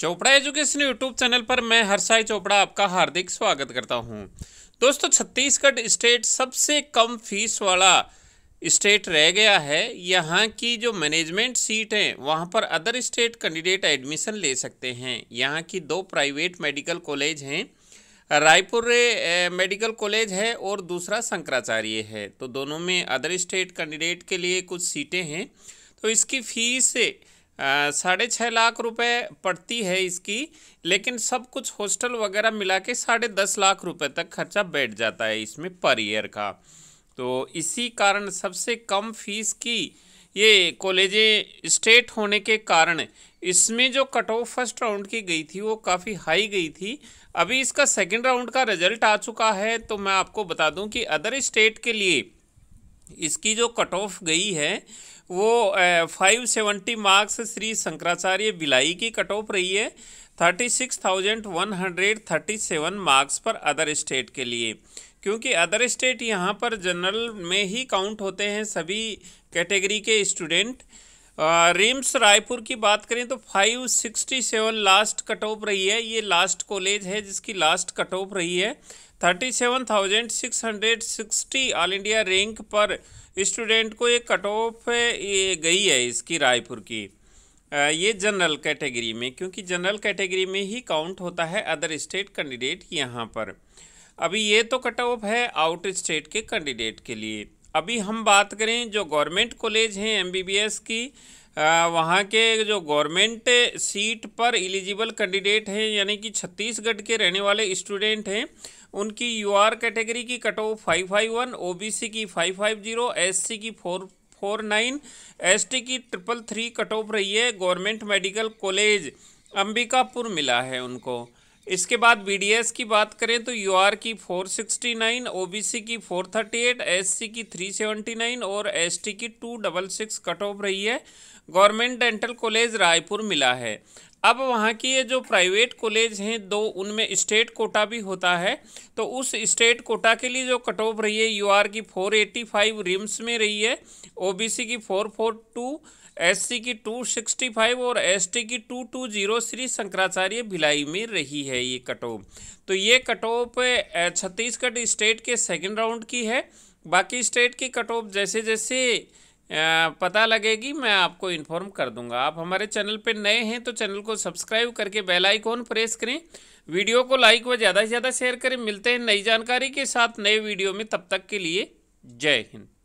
Chopra education YouTube channel पर मैं हर्षाई चोपड़ा आपका हार्दिक स्वागत करता हूं दोस्तों छत्तीसगढ़ स्टेट सबसे कम फीस वाला स्टेट रह गया है यहाँ की जो मैनेजमेंट सीट है वहाँ पर अदर स्टेट कैंडिडेट एडमिशन ले सकते हैं यहाँ की दो प्राइवेट मेडिकल कॉलेज हैं रायपुर मेडिकल कॉलेज है और दूसरा शंकराचार्य है तो दोनों में अदर स्टेट कैंडिडेट के लिए कुछ सीटें हैं तो इसकी फीस साढ़े छः लाख रुपए पड़ती है इसकी लेकिन सब कुछ हॉस्टल वगैरह मिला के साढ़े दस लाख रुपए तक खर्चा बैठ जाता है इसमें पर ईयर का तो इसी कारण सबसे कम फीस की ये कॉलेजें स्टेट होने के कारण इसमें जो कट ऑफ फर्स्ट राउंड की गई थी वो काफ़ी हाई गई थी अभी इसका सेकंड राउंड का रिजल्ट आ चुका है तो मैं आपको बता दूं कि अदर स्टेट के लिए इसकी जो कट ऑफ गई है वो five seventy marks Shri Shankaracharya Bhilai की कट ऑफ रही है thirty six thousand one hundred thirty seven marks पर अदर स्टेट के लिए क्योंकि अदर स्टेट यहाँ पर जनरल में ही काउंट होते हैं सभी कैटेगरी के स्टूडेंट रिम्स रायपुर की बात करें तो 567 लास्ट कट ऑफ रही है ये लास्ट कॉलेज है जिसकी लास्ट कट ऑफ रही है 37,660 ऑल इंडिया रैंक पर स्टूडेंट को ये कट ऑफ गई है इसकी रायपुर की ये जनरल कैटेगरी में क्योंकि जनरल कैटेगरी में ही काउंट होता है अदर स्टेट कैंडिडेट यहाँ पर अभी ये तो कट ऑफ है आउट स्टेट के कैंडिडेट के लिए अभी हम बात करें जो गवर्नमेंट कॉलेज हैं एमबीबीएस की वहाँ के जो गवर्नमेंट सीट पर एलिजिबल कैंडिडेट हैं यानी कि छत्तीसगढ़ के रहने वाले स्टूडेंट हैं उनकी यू आर कैटेगरी की cut off five five one O B C की five five zero S C की four four nine S T की ट्रिपल थ्री कट ऑफ रही है गवर्नमेंट मेडिकल कॉलेज अंबिकापुर मिला है उनको इसके बाद बी की बात करें तो यू की 469 ओ की 438 एस की 379 और एस की 266 कट ऑफ रही है गवर्नमेंट डेंटल कॉलेज रायपुर मिला है अब वहाँ की ये जो प्राइवेट कॉलेज हैं दो उनमें स्टेट कोटा भी होता है तो उस स्टेट कोटा के लिए जो कट ऑफ रही है यूआर की फोर एटी फाइव रिम्स में रही है ओबीसी की फोर फोर टू एससी की टू सिक्सटी फाइव और एसटी की two two zero Shri Shankaracharya Bhilai में रही है ये कट ऑफ तो ये कट ऑफ छत्तीसगढ़ स्टेट के सेकंड राउंड की है बाकी स्टेट की कट ऑफ जैसे जैसे पता लगेगी मैं आपको इन्फॉर्म कर दूंगा आप हमारे चैनल पर नए हैं तो चैनल को सब्सक्राइब करके बेल आइकॉन प्रेस करें वीडियो को लाइक व ज़्यादा से ज़्यादा शेयर करें मिलते हैं नई जानकारी के साथ नए वीडियो में तब तक के लिए जय हिंद